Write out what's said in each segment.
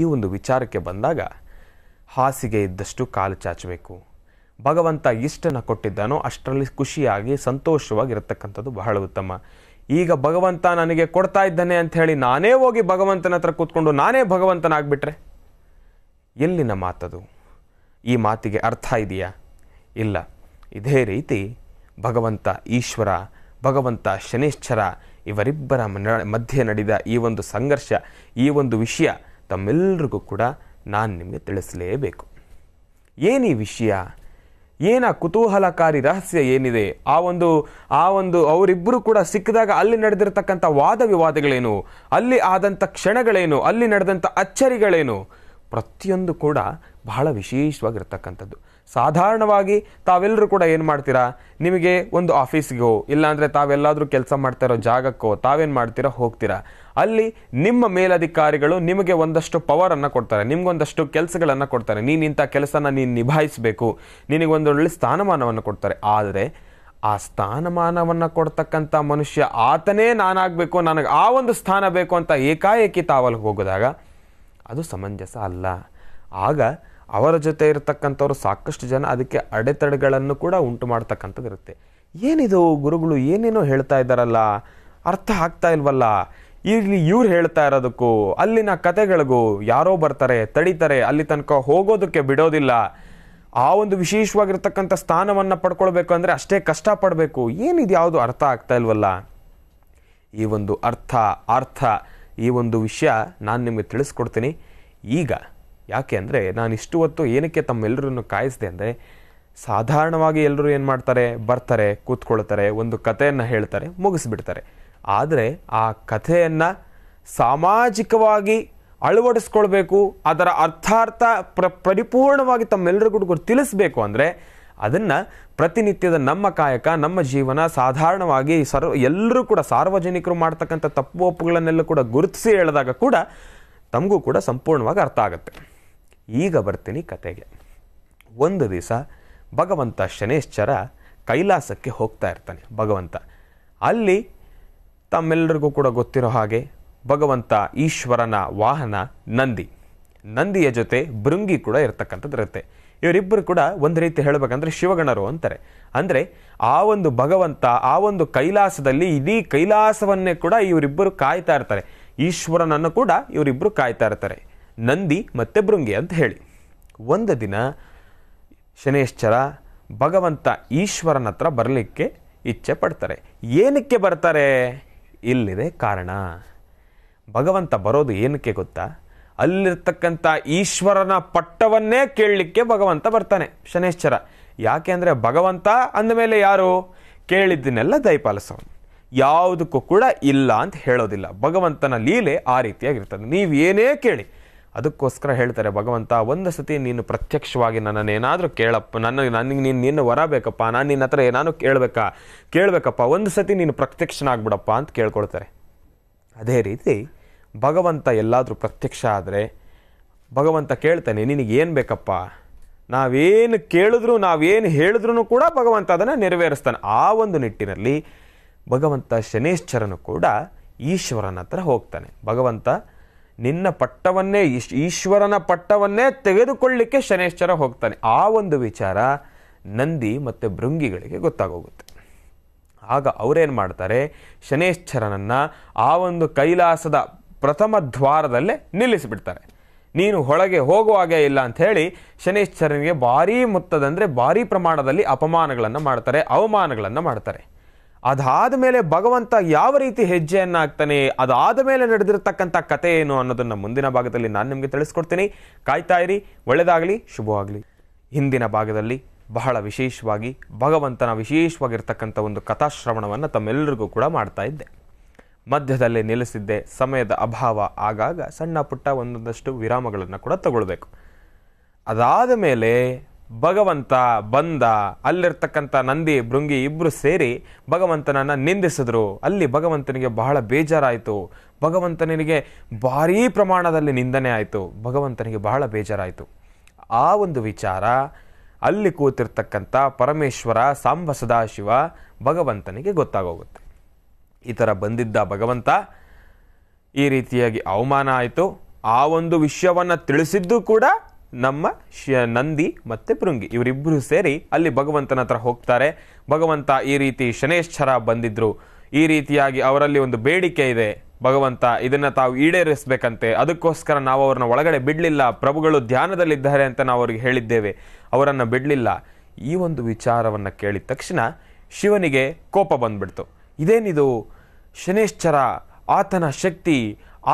ಈ ಒಂದು ವಿಚಾರಕ್ಕೆ ಬಂದಾಗ ಹಾಸಿಗೆ ಇದ್ದಷ್ಟು ಕಾಲು ಚಾಚಬೇಕು ಭಗವಂತ ಇಷ್ಟನ್ನು ಕೊಟ್ಟಿದ್ದಾನೋ ಅಷ್ಟರಲ್ಲಿ ಖುಷಿಯಾಗಿ ಸಂತೋಷವಾಗಿರತಕ್ಕಂಥದ್ದು ಬಹಳ ಉತ್ತಮ ಈಗ ಭಗವಂತ ನನಗೆ ಕೊಡ್ತಾ ಇದ್ದಾನೆ ಅಂತ ಹೇಳಿ ನಾನೇ ಹೋಗಿ ಭಗವಂತನ ಹತ್ರ ಕೂತ್ಕೊಂಡು ನಾನೇ ಭಗವಂತನಾಗ್ಬಿಟ್ರೆ ಎಲ್ಲಿನ ಮಾತದು ಈ ಮಾತಿಗೆ ಅರ್ಥ ಇದೆಯಾ ಇಲ್ಲ ಇದೇ ರೀತಿ ಭಗವಂತ ಈಶ್ವರ ಭಗವಂತ ಶನಿಶ್ಚರ ಇವರಿಬ್ಬರ ಮಧ್ಯೆ ನಡೆದ ಈ ಒಂದು ಸಂಘರ್ಷ ಈ ಒಂದು ವಿಷಯ ತಮ್ಮೆಲ್ರಿಗೂ ಕೂಡ ನಾನು ನಿಮಗೆ ತಿಳಿಸಲೇಬೇಕು ಏನೀ ಈ ವಿಷಯ ಏನ ಕುತೂಹಲಕಾರಿ ರಹಸ್ಯ ಏನಿದೆ ಆ ಒಂದು ಆ ಒಂದು ಅವರಿಬ್ಬರು ಕೂಡ ಸಿಕ್ಕಿದಾಗ ಅಲ್ಲಿ ನಡೆದಿರತಕ್ಕಂಥ ವಾದ ವಿವಾದಗಳೇನು ಅಲ್ಲಿ ಆದಂಥ ಕ್ಷಣಗಳೇನು ಅಲ್ಲಿ ನಡೆದಂಥ ಅಚ್ಚರಿಗಳೇನು ಪ್ರತಿಯೊಂದು ಕೂಡ ಬಹಳ ವಿಶೇಷವಾಗಿರ್ತಕ್ಕಂಥದ್ದು ಸಾಧಾರಣವಾಗಿ ತಾವೆಲ್ಲರೂ ಕೂಡ ಏನು ಮಾಡ್ತೀರಾ ನಿಮಗೆ ಒಂದು ಆಫೀಸ್ಗೋ ಇಲ್ಲಾಂದರೆ ತಾವೆಲ್ಲಾದರೂ ಕೆಲಸ ಮಾಡ್ತಾ ಇರೋ ಜಾಗಕ್ಕೋ ತಾವೇನು ಮಾಡ್ತೀರಾ ಹೋಗ್ತೀರಾ ಅಲ್ಲಿ ನಿಮ್ಮ ಮೇಲಧಿಕಾರಿಗಳು ನಿಮಗೆ ಒಂದಷ್ಟು ಪವರನ್ನು ಕೊಡ್ತಾರೆ ನಿಮಗೊಂದಷ್ಟು ಕೆಲಸಗಳನ್ನು ಕೊಡ್ತಾರೆ ನೀನು ಇಂಥ ಕೆಲಸನ ನೀನು ನಿಭಾಯಿಸಬೇಕು ನಿನಗೊಂದೊಳ್ಳೆ ಸ್ಥಾನಮಾನವನ್ನು ಕೊಡ್ತಾರೆ ಆದರೆ ಆ ಸ್ಥಾನಮಾನವನ್ನು ಕೊಡ್ತಕ್ಕಂಥ ಮನುಷ್ಯ ಆತನೇ ನಾನಾಗಬೇಕು ನನಗೆ ಆ ಒಂದು ಸ್ಥಾನ ಬೇಕು ಅಂತ ಏಕಾಏಕಿ ತಾವಲ್ಲಿ ಹೋಗೋದಾಗ ಅದು ಸಮಂಜಸ ಅಲ್ಲ ಆಗ ಅವರ ಜೊತೆ ಇರತಕ್ಕಂಥವ್ರು ಸಾಕಷ್ಟು ಜನ ಅದಕ್ಕೆ ಅಡೆತಡೆಗಳನ್ನು ಕೂಡ ಉಂಟು ಮಾಡ್ತಕ್ಕಂಥದ್ದು ಇರುತ್ತೆ ಏನಿದು ಗುರುಗಳು ಏನೇನೋ ಹೇಳ್ತಾ ಇದ್ದಾರಲ್ಲ ಅರ್ಥ ಆಗ್ತಾ ಇಲ್ವಲ್ಲ ಇಲ್ಲಿ ಇವ್ರು ಹೇಳ್ತಾ ಇರೋದಕ್ಕೂ ಅಲ್ಲಿನ ಕತೆಗಳಿಗೂ ಯಾರೋ ಬರ್ತಾರೆ ತಡೀತಾರೆ ಅಲ್ಲಿ ತನಕ ಹೋಗೋದಕ್ಕೆ ಬಿಡೋದಿಲ್ಲ ಆ ಒಂದು ವಿಶೇಷವಾಗಿರ್ತಕ್ಕಂಥ ಸ್ಥಾನವನ್ನು ಪಡ್ಕೊಳ್ಬೇಕು ಅಂದರೆ ಅಷ್ಟೇ ಕಷ್ಟಪಡಬೇಕು ಏನಿದು ಯಾವುದು ಅರ್ಥ ಆಗ್ತಾ ಇಲ್ವಲ್ಲ ಈ ಒಂದು ಅರ್ಥ ಅರ್ಥ ಈ ಒಂದು ವಿಷಯ ನಾನು ನಿಮಗೆ ತಿಳಿಸ್ಕೊಡ್ತೀನಿ ಈಗ ಯಾಕೆ ಅಂದರೆ ನಾನು ಇಷ್ಟು ಹೊತ್ತು ಏನಕ್ಕೆ ತಮ್ಮೆಲ್ಲರನ್ನು ಕಾಯಿಸಿದೆ ಅಂದರೆ ಸಾಧಾರಣವಾಗಿ ಎಲ್ಲರೂ ಏನು ಮಾಡ್ತಾರೆ ಬರ್ತಾರೆ ಕೂತ್ಕೊಳ್ತಾರೆ ಒಂದು ಕಥೆಯನ್ನು ಹೇಳ್ತಾರೆ ಮುಗಿಸ್ಬಿಡ್ತಾರೆ ಆದರೆ ಆ ಕಥೆಯನ್ನು ಸಾಮಾಜಿಕವಾಗಿ ಅಳವಡಿಸ್ಕೊಳ್ಬೇಕು ಅದರ ಅರ್ಥಾರ್ಥ ಪ್ರ ಪರಿಪೂರ್ಣವಾಗಿ ತಮ್ಮೆಲ್ಲರಿಗೂ ತಿಳಿಸ್ಬೇಕು ಅಂದರೆ ಅದನ್ನು ಪ್ರತಿನಿತ್ಯದ ನಮ್ಮ ಕಾಯಕ ನಮ್ಮ ಜೀವನ ಸಾಧಾರಣವಾಗಿ ಸರ್ವ ಎಲ್ಲರೂ ಕೂಡ ಸಾರ್ವಜನಿಕರು ಮಾಡ್ತಕ್ಕಂಥ ತಪ್ಪು ಒಪ್ಪುಗಳನ್ನೆಲ್ಲ ಕೂಡ ಗುರುತಿಸಿ ಹೇಳಿದಾಗ ಕೂಡ ತಮಗೂ ಕೂಡ ಸಂಪೂರ್ಣವಾಗಿ ಅರ್ಥ ಆಗುತ್ತೆ ಈಗ ಬರ್ತೀನಿ ಕತೆಗೆ ಒಂದು ದಿವಸ ಭಗವಂತ ಶನೇಶ್ಚರ ಕೈಲಾಸಕ್ಕೆ ಹೋಗ್ತಾ ಇರ್ತಾನೆ ಭಗವಂತ ಅಲ್ಲಿ ತಮ್ಮೆಲ್ಲರಿಗೂ ಕೂಡ ಗೊತ್ತಿರೋ ಹಾಗೆ ಭಗವಂತ ಈಶ್ವರನ ವಾಹನ ನಂದಿ ನಂದಿಯ ಜೊತೆ ಭೃಂಗಿ ಕೂಡ ಇರತಕ್ಕಂಥದ್ದು ಇರುತ್ತೆ ಇವರಿಬ್ಬರು ಕೂಡ ಒಂದು ರೀತಿ ಹೇಳಬೇಕಂದ್ರೆ ಶಿವಗಣರು ಅಂತಾರೆ ಅಂದರೆ ಆ ಒಂದು ಭಗವಂತ ಆ ಒಂದು ಕೈಲಾಸದಲ್ಲಿ ಇಡೀ ಕೈಲಾಸವನ್ನೇ ಕೂಡ ಇವರಿಬ್ಬರು ಕಾಯ್ತಾ ಇರ್ತಾರೆ ಈಶ್ವರನನ್ನು ಕೂಡ ಇವರಿಬ್ಬರು ಕಾಯ್ತಾ ಇರ್ತಾರೆ ನಂದಿ ಮತ್ತು ಭೃಂಗಿ ಅಂತ ಹೇಳಿ ಒಂದು ದಿನ ಶನೇಶ್ಚರ ಭಗವಂತ ಈಶ್ವರನ ಹತ್ರ ಬರಲಿಕ್ಕೆ ಇಚ್ಛೆ ಪಡ್ತಾರೆ ಏನಕ್ಕೆ ಬರ್ತಾರೆ ಇಲ್ಲಿದೆ ಕಾರಣ ಭಗವಂತ ಬರೋದು ಏನಕ್ಕೆ ಗೊತ್ತಾ ಅಲ್ಲಿರ್ತಕ್ಕಂಥ ಈಶ್ವರನ ಪಟ್ಟವನ್ನೇ ಕೇಳಲಿಕ್ಕೆ ಭಗವಂತ ಬರ್ತಾನೆ ಶನೇಶ್ಚರ ಯಾಕೆ ಅಂದರೆ ಭಗವಂತ ಅಂದಮೇಲೆ ಯಾರು ಕೇಳಿದ್ದನ್ನೆಲ್ಲ ದಯಪಾಲಿಸೋನು ಯಾವುದಕ್ಕೂ ಕೂಡ ಇಲ್ಲ ಅಂತ ಹೇಳೋದಿಲ್ಲ ಭಗವಂತನ ಲೀಲೆ ಆ ರೀತಿಯಾಗಿರ್ತದೆ ನೀವೇನೇ ಕೇಳಿ ಅದಕ್ಕೋಸ್ಕರ ಹೇಳ್ತಾರೆ ಭಗವಂತ ಒಂದು ಸತಿ ನೀನು ಪ್ರತ್ಯಕ್ಷವಾಗಿ ಏನಾದರೂ ಕೇಳಪ್ಪ ನನ್ನ ನನಗೆ ನೀನು ನಿನ್ನ ವರ ಬೇಕಪ್ಪ ನಾನು ನಿನ್ನ ಹತ್ರ ಏನಾನು ಕೇಳಬೇಕಾ ಕೇಳಬೇಕಪ್ಪ ಒಂದು ಸತಿ ನೀನು ಪ್ರತ್ಯಕ್ಷನಾಗ್ಬಿಡಪ್ಪ ಅಂತ ಕೇಳ್ಕೊಳ್ತಾರೆ ಅದೇ ರೀತಿ ಭಗವಂತ ಎಲ್ಲಾದರೂ ಪ್ರತ್ಯಕ್ಷ ಆದರೆ ಭಗವಂತ ಕೇಳ್ತಾನೆ ನಿನಗೆ ಏನು ಬೇಕಪ್ಪ ನಾವೇನು ಕೇಳಿದ್ರು ನಾವೇನು ಹೇಳಿದ್ರೂ ಕೂಡ ಭಗವಂತ ಅದನ್ನು ನೆರವೇರಿಸ್ತಾನೆ ಆ ಒಂದು ನಿಟ್ಟಿನಲ್ಲಿ ಭಗವಂತ ಶನೇಶ್ವರನು ಕೂಡ ಈಶ್ವರನ ಹತ್ರ ಹೋಗ್ತಾನೆ ಭಗವಂತ ನಿನ್ನ ಪಟ್ಟವನ್ನೇ ಈಶ್ವರನ ಪಟ್ಟವನ್ನೇ ತೆಗೆದುಕೊಳ್ಳಿಕ್ಕೆ ಶನೇಶ್ವರ ಹೋಗ್ತಾನೆ ಆ ಒಂದು ವಿಚಾರ ನಂದಿ ಮತ್ತು ಭೃಂಗಿಗಳಿಗೆ ಗೊತ್ತಾಗೋಗುತ್ತೆ ಆಗ ಅವರೇನು ಮಾಡ್ತಾರೆ ಶನೇಶ್ವರನನ್ನು ಆ ಒಂದು ಕೈಲಾಸದ ಪ್ರಥಮ ದ್ವಾರದಲ್ಲೇ ನಿಲ್ಲಿಸಿಬಿಡ್ತಾರೆ ನೀನು ಹೊಳಗೆ ಹೋಗುವಾಗೆ ಇಲ್ಲ ಅಂಥೇಳಿ ಶನೇಶ್ವರನಿಗೆ ಭಾರೀ ಮೊತ್ತದಂದರೆ ಭಾರೀ ಪ್ರಮಾಣದಲ್ಲಿ ಅಪಮಾನಗಳನ್ನು ಮಾಡ್ತಾರೆ ಅವಮಾನಗಳನ್ನು ಮಾಡ್ತಾರೆ ಅದಾದ ಮೇಲೆ ಭಗವಂತ ಯಾವ ರೀತಿ ಹೆಜ್ಜೆಯನ್ನು ಹಾಕ್ತಾನೆ ಅದಾದ ಮೇಲೆ ನಡೆದಿರತಕ್ಕಂಥ ಕತೆ ಏನು ಅನ್ನೋದನ್ನು ಮುಂದಿನ ಭಾಗದಲ್ಲಿ ನಾನು ನಿಮಗೆ ತಿಳಿಸ್ಕೊಡ್ತೀನಿ ಕಾಯ್ತಾ ಇರಿ ಒಳ್ಳೆಯದಾಗಲಿ ಶುಭವಾಗಲಿ ಹಿಂದಿನ ಭಾಗದಲ್ಲಿ ಬಹಳ ವಿಶೇಷವಾಗಿ ಭಗವಂತನ ವಿಶೇಷವಾಗಿರ್ತಕ್ಕಂಥ ಒಂದು ಕಥಾಶ್ರವಣವನ್ನು ತಮ್ಮೆಲ್ಲರಿಗೂ ಕೂಡ ಮಾಡ್ತಾ ಇದ್ದೆ ಮಧ್ಯದಲ್ಲಿ ನಿಲ್ಲಿಸಿದ್ದೆ ಸಮಯದ ಅಭಾವ ಆಗಾಗ ಸಣ್ಣ ಪುಟ್ಟ ಒಂದೊಂದಷ್ಟು ವಿರಾಮಗಳನ್ನು ಕೂಡ ತಗೊಳ್ಬೇಕು ಅದಾದ ಮೇಲೆ ಭಗವಂತ ಬಂದ ಅಲ್ಲಿರ್ತಕ್ಕಂಥ ನಂದಿ ಭೃಂಗಿ ಇಬ್ಬರು ಸೇರಿ ಭಗವಂತನನ್ನು ನಿಂದಿಸಿದ್ರು ಅಲ್ಲಿ ಭಗವಂತನಿಗೆ ಬಹಳ ಬೇಜಾರಾಯಿತು ಭಗವಂತನಿಗೆ ಭಾರೀ ಪ್ರಮಾಣದಲ್ಲಿ ನಿಂದನೆ ಆಯಿತು ಭಗವಂತನಿಗೆ ಬಹಳ ಬೇಜಾರಾಯಿತು ಆ ಒಂದು ವಿಚಾರ ಅಲ್ಲಿ ಕೂತಿರ್ತಕ್ಕಂಥ ಪರಮೇಶ್ವರ ಸಾಂಬ ಸದಾಶಿವ ಭಗವಂತನಿಗೆ ಗೊತ್ತಾಗೋಗುತ್ತೆ ಈ ಥರ ಬಂದಿದ್ದ ಭಗವಂತ ಈ ರೀತಿಯಾಗಿ ಅವಮಾನ ಆಯಿತು ಆ ಒಂದು ವಿಷಯವನ್ನು ತಿಳಿಸಿದ್ದು ಕೂಡ ನಮ್ಮ ಶ ನಂದಿ ಮತ್ತು ಪೃಂಗಿ ಇವರಿಬ್ಬರು ಸೇರಿ ಅಲ್ಲಿ ಭಗವಂತನ ಹತ್ರ ಹೋಗ್ತಾರೆ ಭಗವಂತ ಈ ರೀತಿ ಶನೇಶ್ಚರ ಬಂದಿದ್ದರು ಈ ರೀತಿಯಾಗಿ ಅವರಲ್ಲಿ ಒಂದು ಬೇಡಿಕೆ ಇದೆ ಭಗವಂತ ಇದನ್ನು ತಾವು ಈಡೇರಿಸಬೇಕಂತೆ ಅದಕ್ಕೋಸ್ಕರ ನಾವು ಅವ್ರನ್ನ ಒಳಗಡೆ ಬಿಡಲಿಲ್ಲ ಪ್ರಭುಗಳು ಧ್ಯಾನದಲ್ಲಿದ್ದಾರೆ ಅಂತ ನಾವು ಅವ್ರಿಗೆ ಹೇಳಿದ್ದೇವೆ ಅವರನ್ನು ಬಿಡಲಿಲ್ಲ ಈ ಒಂದು ವಿಚಾರವನ್ನು ಕೇಳಿದ ತಕ್ಷಣ ಶಿವನಿಗೆ ಕೋಪ ಬಂದ್ಬಿಡ್ತು ಇದೇನಿದು ಶನೇಶ್ಚರ ಆತನ ಶಕ್ತಿ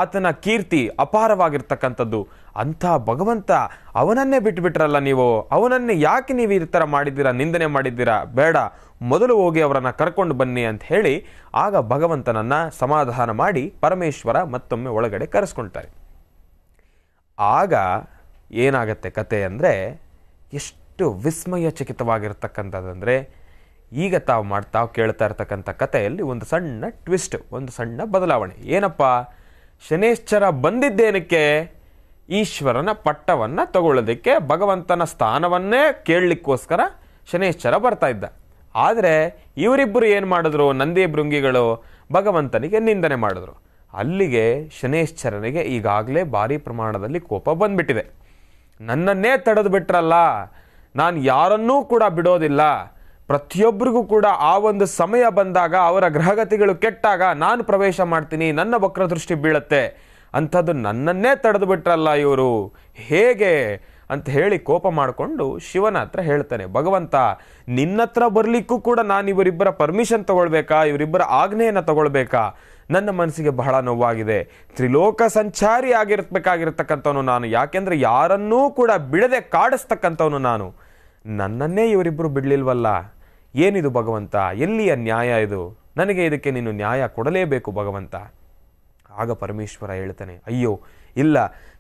ಆತನ ಕೀರ್ತಿ ಅಪಾರವಾಗಿರ್ತಕ್ಕಂಥದ್ದು ಅಂಥ ಭಗವಂತ ಅವನನ್ನೇ ಬಿಟ್ಟುಬಿಟ್ರಲ್ಲ ನೀವು ಅವನನ್ನೇ ಯಾಕೆ ನೀವು ಈ ಥರ ಮಾಡಿದ್ದೀರಾ ನಿಂದನೆ ಮಾಡಿದ್ದೀರಾ ಬೇಡ ಮೊದಲು ಹೋಗಿ ಅವರನ್ನು ಕರ್ಕೊಂಡು ಬನ್ನಿ ಅಂತ ಹೇಳಿ ಆಗ ಭಗವಂತನನ್ನು ಸಮಾಧಾನ ಮಾಡಿ ಪರಮೇಶ್ವರ ಮತ್ತೊಮ್ಮೆ ಒಳಗಡೆ ಕರೆಸ್ಕೊಳ್ತಾರೆ ಆಗ ಏನಾಗತ್ತೆ ಕತೆ ಅಂದರೆ ಎಷ್ಟು ವಿಸ್ಮಯಚಕಿತವಾಗಿರ್ತಕ್ಕಂಥದ್ದಂದರೆ ಈಗ ತಾವು ಮಾಡ್ತಾ ಕೇಳ್ತಾ ಇರ್ತಕ್ಕಂಥ ಕಥೆಯಲ್ಲಿ ಒಂದು ಸಣ್ಣ ಟ್ವಿಸ್ಟ್ ಒಂದು ಸಣ್ಣ ಬದಲಾವಣೆ ಏನಪ್ಪ ಶನೇಶ್ಚರ ಬಂದಿದ್ದೇನಕ್ಕೆ ಈಶ್ವರನ ಪಟ್ಟವನ್ನು ತಗೊಳ್ಳೋದಕ್ಕೆ ಭಗವಂತನ ಸ್ಥಾನವನ್ನೇ ಕೇಳಲಿಕ್ಕೋಸ್ಕರ ಶನೇಶ್ಚರ ಬರ್ತಾ ಇದ್ದ ಆದರೆ ಇವರಿಬ್ಬರು ಏನು ಮಾಡಿದ್ರು ನಂದಿ ಭೃಂಗಿಗಳು ಭಗವಂತನಿಗೆ ನಿಂದನೆ ಮಾಡಿದ್ರು ಅಲ್ಲಿಗೆ ಶನೇಶ್ಚರನಿಗೆ ಈಗಾಗಲೇ ಭಾರೀ ಪ್ರಮಾಣದಲ್ಲಿ ಕೋಪ ಬಂದ್ಬಿಟ್ಟಿದೆ ನನ್ನನ್ನೇ ತಡೆದು ಬಿಟ್ರಲ್ಲ ನಾನು ಯಾರನ್ನೂ ಕೂಡ ಬಿಡೋದಿಲ್ಲ ಪ್ರತಿಯೊಬ್ಬರಿಗೂ ಕೂಡ ಆ ಒಂದು ಸಮಯ ಬಂದಾಗ ಅವರ ಗ್ರಹಗತಿಗಳು ಕೆಟ್ಟಾಗ ನಾನು ಪ್ರವೇಶ ಮಾಡ್ತೀನಿ ನನ್ನ ವಕ್ರದೃಷ್ಟಿ ಬೀಳತ್ತೆ ಅಂಥದ್ದು ನನ್ನನ್ನೇ ತಡೆದು ಬಿಟ್ರಲ್ಲ ಇವರು ಹೇಗೆ ಅಂತ ಹೇಳಿ ಕೋಪ ಮಾಡಿಕೊಂಡು ಶಿವನ ಹತ್ರ ಹೇಳ್ತಾನೆ ಭಗವಂತ ನಿನ್ನ ಹತ್ರ ಬರಲಿಕ್ಕೂ ಕೂಡ ನಾನು ಇವರಿಬ್ಬರ ಪರ್ಮಿಷನ್ ತಗೊಳ್ಬೇಕಾ ಇವರಿಬ್ಬರ ಆಜ್ಞೆಯನ್ನು ತಗೊಳ್ಬೇಕಾ ನನ್ನ ಮನಸ್ಸಿಗೆ ಬಹಳ ನೋವಾಗಿದೆ ತ್ರಿಲೋಕ ಸಂಚಾರಿ ಆಗಿರಬೇಕಾಗಿರ್ತಕ್ಕಂಥವನು ನಾನು ಯಾಕೆಂದರೆ ಯಾರನ್ನೂ ಕೂಡ ಬಿಡದೆ ಕಾಡಿಸ್ತಕ್ಕಂಥವನು ನಾನು ನನ್ನನ್ನೇ ಇವರಿಬ್ಬರು ಬಿಡಲಿಲ್ವಲ್ಲ ಏನಿದು ಭಗವಂತ ಎಲ್ಲಿಯ ನ್ಯಾಯ ಇದು ನನಗೆ ಇದಕ್ಕೆ ನೀನು ನ್ಯಾಯ ಕೊಡಲೇಬೇಕು ಭಗವಂತ ಆಗ ಪರಮೇಶ್ವರ ಹೇಳ್ತಾನೆ ಅಯ್ಯೋ ಇಲ್ಲ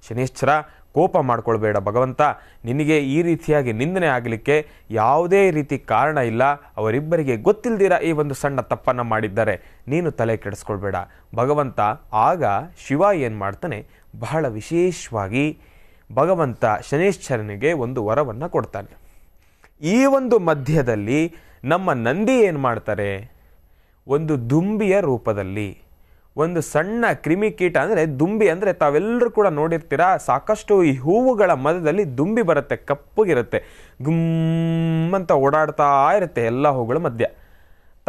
ಶನೇಶ್ವರ ಕೋಪ ಮಾಡ್ಕೊಳ್ಬೇಡ ಭಗವಂತ ನಿನಗೆ ಈ ರೀತಿಯಾಗಿ ನಿಂದನೆ ಆಗಲಿಕ್ಕೆ ಯಾವುದೇ ರೀತಿ ಕಾರಣ ಇಲ್ಲ ಅವರಿಬ್ಬರಿಗೆ ಗೊತ್ತಿಲ್ಲದಿರ ಈ ಒಂದು ಸಣ್ಣ ತಪ್ಪನ್ನು ಮಾಡಿದ್ದಾರೆ ನೀನು ತಲೆ ಕೆಡಿಸ್ಕೊಳ್ಬೇಡ ಭಗವಂತ ಆಗ ಶಿವ ಏನು ಮಾಡ್ತಾನೆ ಬಹಳ ವಿಶೇಷವಾಗಿ ಭಗವಂತ ಶನೇಶ್ವರನಿಗೆ ಒಂದು ವರವನ್ನು ಕೊಡ್ತಾನೆ ಈ ಒಂದು ಮಧ್ಯದಲ್ಲಿ ನಮ್ಮ ನಂದಿ ಏನು ಮಾಡ್ತಾರೆ ಒಂದು ದುಂಬಿಯ ರೂಪದಲ್ಲಿ ಒಂದು ಸಣ್ಣ ಕ್ರಿಮಿಕೀಟ ಅಂದರೆ ದುಂಬಿ ಅಂದರೆ ತಾವೆಲ್ಲರೂ ಕೂಡ ನೋಡಿರ್ತೀರಾ ಸಾಕಷ್ಟು ಈ ಹೂವುಗಳ ಮಧ್ಯದಲ್ಲಿ ದುಂಬಿ ಬರುತ್ತೆ ಕಪ್ಪಗಿರುತ್ತೆ ಗುಮ್ ಅಂತ ಓಡಾಡ್ತಾ ಇರುತ್ತೆ ಎಲ್ಲ ಹೂಗಳ ಮಧ್ಯ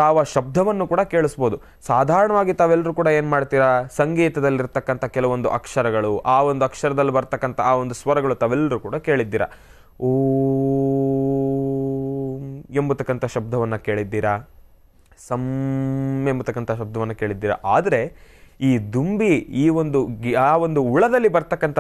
ತಾವ ಶಬ್ದವನ್ನು ಕೂಡ ಕೇಳಿಸ್ಬೋದು ಸಾಧಾರಣವಾಗಿ ತಾವೆಲ್ಲರೂ ಕೂಡ ಏನು ಮಾಡ್ತೀರಾ ಸಂಗೀತದಲ್ಲಿರ್ತಕ್ಕಂಥ ಕೆಲವೊಂದು ಅಕ್ಷರಗಳು ಆ ಒಂದು ಅಕ್ಷರದಲ್ಲಿ ಬರ್ತಕ್ಕಂಥ ಆ ಒಂದು ಸ್ವರಗಳು ತಾವೆಲ್ಲರೂ ಕೂಡ ಕೇಳಿದ್ದೀರಾ ಓ ಎಂಬತಕ್ಕಂಥ ಶಬ್ದವನ್ನು ಕೇಳಿದ್ದೀರಾ ಸಂ ಎಂಬತಕ್ಕಂಥ ಶಬ್ದವನ್ನು ಕೇಳಿದ್ದೀರಾ ಆದರೆ ಈ ದುಂಬಿ ಈ ಒಂದು ಆ ಒಂದು ಉಳದಲ್ಲಿ ಬರ್ತಕ್ಕಂಥ